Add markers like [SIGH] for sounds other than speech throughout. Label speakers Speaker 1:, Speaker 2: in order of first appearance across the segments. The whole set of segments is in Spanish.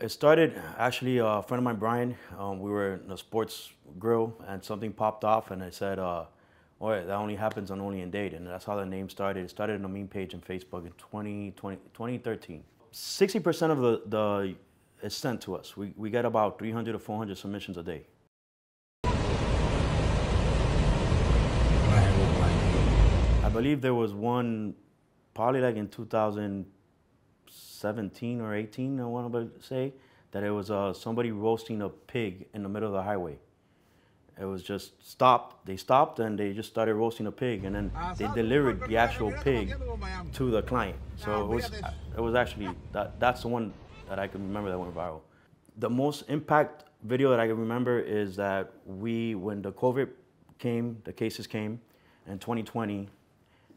Speaker 1: It started actually uh, a friend of mine, Brian. Um, we were in a sports grill and something popped off, and I said, uh, "All right, that only happens on Only in Date," and that's how the name started. It started on a meme page in Facebook in 2013. Sixty percent of the the is sent to us. We we get about 300 to 400 submissions a day. I believe there was one, probably like in 2000. 17 or 18, I want to say, that it was uh, somebody roasting a pig in the middle of the highway. It was just stopped. They stopped and they just started roasting a pig, and then ah, they delivered the actual pig to the client. So it was, it was actually that, that's the one that I can remember that went viral. The most impact video that I can remember is that we, when the COVID came, the cases came in 2020,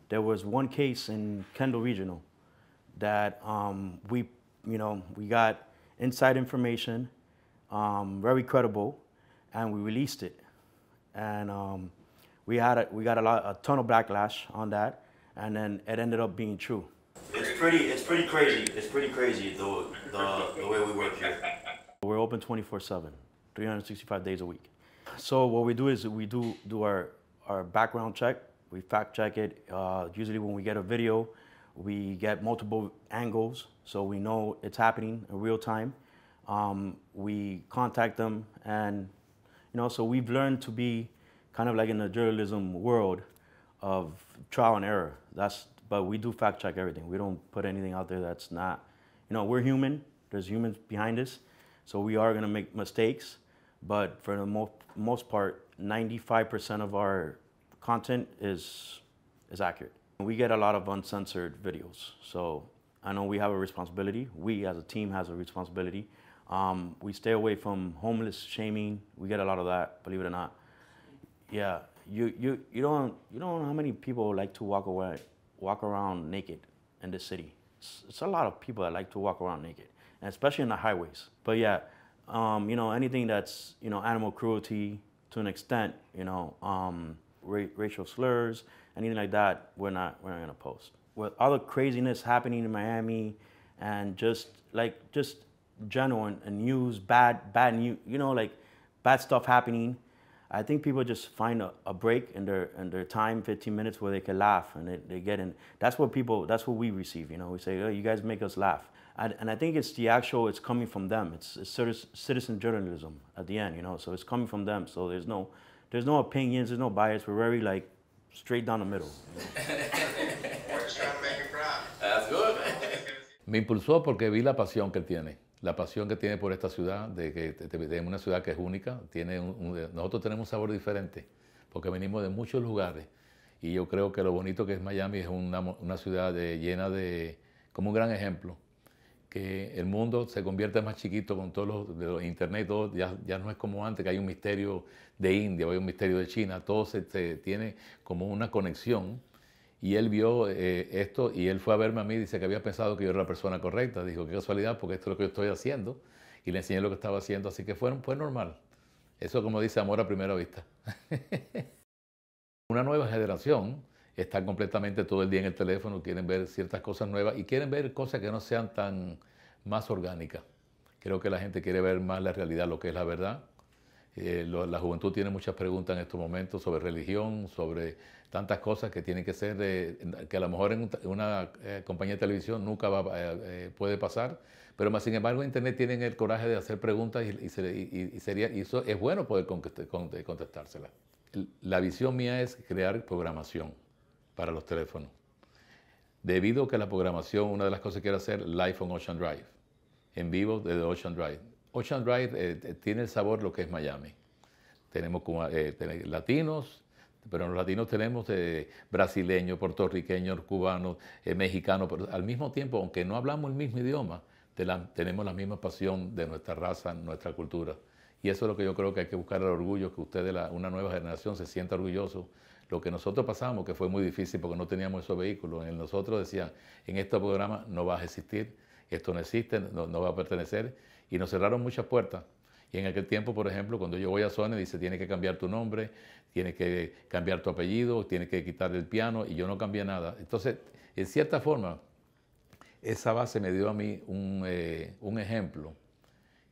Speaker 1: there was one case in Kendall Regional that um, we, you know, we got inside information, um, very credible, and we released it. And um, we had a, we got a lot a ton of backlash on that, and then it ended up being true. It's pretty it's pretty crazy. It's pretty crazy the the, the way we work here. We're open 24/7, 365 days a week. So what we do is we do do our our background check. We fact check it. Uh, usually when we get a video, we get multiple angles so we know it's happening in real time. Um, we contact them and, you know, so we've learned to be kind of like in the journalism world of trial and error. That's, but we do fact check everything. We don't put anything out there that's not, you know, we're human. There's humans behind us. So we are going to make mistakes. But for the mo most part, 95% of our content is, is accurate. We get a lot of uncensored videos, so I know we have a responsibility. We as a team has a responsibility. Um, we stay away from homeless shaming. We get a lot of that, believe it or not. Yeah, you, you, you don't you don't know how many people like to walk away, walk around naked in this city. It's, it's a lot of people that like to walk around naked, and especially in the highways. But yeah, um, you know anything that's you know animal cruelty to an extent, you know um, ra racial slurs, anything like that, we're not we're not gonna post. With all the craziness happening in Miami, and just like just general and, news, bad bad news, you know, like bad stuff happening. I think people just find a, a, break in their in their time, 15 minutes where they can laugh and they, they get in. That's what people, that's what we receive, you know. We say, oh, you guys make us laugh. And, and I think it's the actual, it's coming from them. It's, it's citizen journalism at the end, you know. So it's coming from them. So there's no, there's no opinions, there's no bias. We're very like straight down the middle.
Speaker 2: Me impulsó porque vi la pasión que tiene, la pasión que tiene por esta ciudad, de que es una ciudad que es única, tiene nosotros tenemos un sabor diferente, porque venimos de muchos lugares y yo creo que lo bonito que es Miami es una, ciudad llena de, como un gran ejemplo, el mundo se convierte más chiquito con todos los, de internet, ya, no es como antes, que hay un misterio de India o hay un misterio de China, todo se, tiene como una conexión. Y él vio eh, esto y él fue a verme a mí, dice que había pensado que yo era la persona correcta. Dijo, qué casualidad, porque esto es lo que yo estoy haciendo. Y le enseñé lo que estaba haciendo, así que fue, fue normal. Eso como dice amor a primera vista. [LAUGHS] una nueva generación están completamente todo el día en el teléfono, quieren ver ciertas cosas nuevas y quieren ver cosas que no sean tan más orgánicas. Creo que la gente quiere ver más la realidad, lo que es la verdad. Eh, la juventud tiene muchas preguntas en estos momentos sobre religión, sobre tantas cosas que tienen que ser, que a lo mejor en una eh, compañía de televisión nunca eh, puede pasar, pero más sin embargo en Internet tienen el coraje de hacer preguntas y, eso es bueno poder contestárselas. La visión mía es crear programación para los teléfonos. Debido a que la programación, una de las cosas que quiero hacer, live on Ocean Drive, en vivo desde Ocean Drive. Ocean Drive eh, eh, tiene el sabor lo que es Miami. Tenemos eh, latinos, pero los latinos tenemos brasileños, puertorriqueños, cubanos, mexicanos, pero al mismo tiempo, aunque no hablamos el mismo idioma, tenemos la misma pasión de nuestra raza, nuestra cultura. Y eso es lo que yo creo que hay que buscar el orgullo, que ustedes, una nueva generación, se sienta orgulloso. Lo que nosotros pasamos, que fue muy difícil porque no teníamos esos vehículos, en nosotros decían, en este programa no vas a existir, esto no existe, no, va a pertenecer, y nos cerraron muchas puertas. Y en aquel tiempo, por ejemplo, cuando yo voy a Sony, dice, tienes que cambiar tu nombre, tienes que cambiar tu apellido, tienes que quitar el piano, y yo no cambié nada. Entonces, en cierta forma, esa base me dio a mí eh, un, ejemplo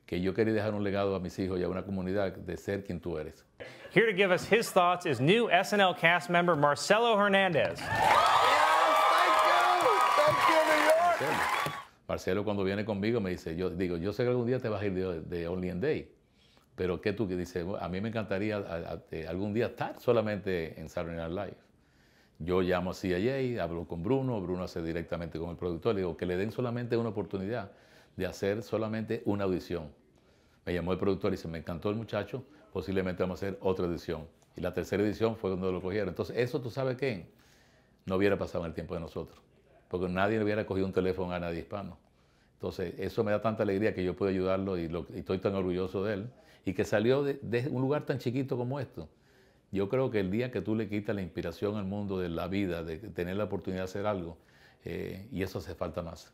Speaker 2: que yo quería dejar un legado a mis hijos y a una comunidad de ser quien tú eres.
Speaker 1: Here to give us his thoughts is new SNL cast member Marcelo Hernandez.
Speaker 2: Marcelo. cuando viene conmigo me dice, yo digo, yo sé que algún día te vas a ir de, Only in Day, pero ¿qué tú que dices? A mí me encantaría eh, algún día estar solamente en Saturday Night Live. Yo llamo a CIA, hablo con Bruno, Bruno hace directamente con el productor, le digo que le den solamente una oportunidad de hacer solamente una audición. Me llamó el productor y dice, me encantó el muchacho, posiblemente vamos a hacer otra edición. Y la tercera edición fue donde lo cogieron. Entonces, eso tú sabes qué, no hubiera pasado en el tiempo de nosotros, porque nadie hubiera cogido un teléfono a nadie hispano. Entonces, eso me da tanta alegría que yo puedo ayudarlo y, lo, estoy tan orgulloso de él. Y que salió de un lugar tan chiquito como esto. Yo creo que el día que tú le quitas la inspiración al mundo de la vida, de tener la oportunidad de hacer algo, eh, y eso hace falta más.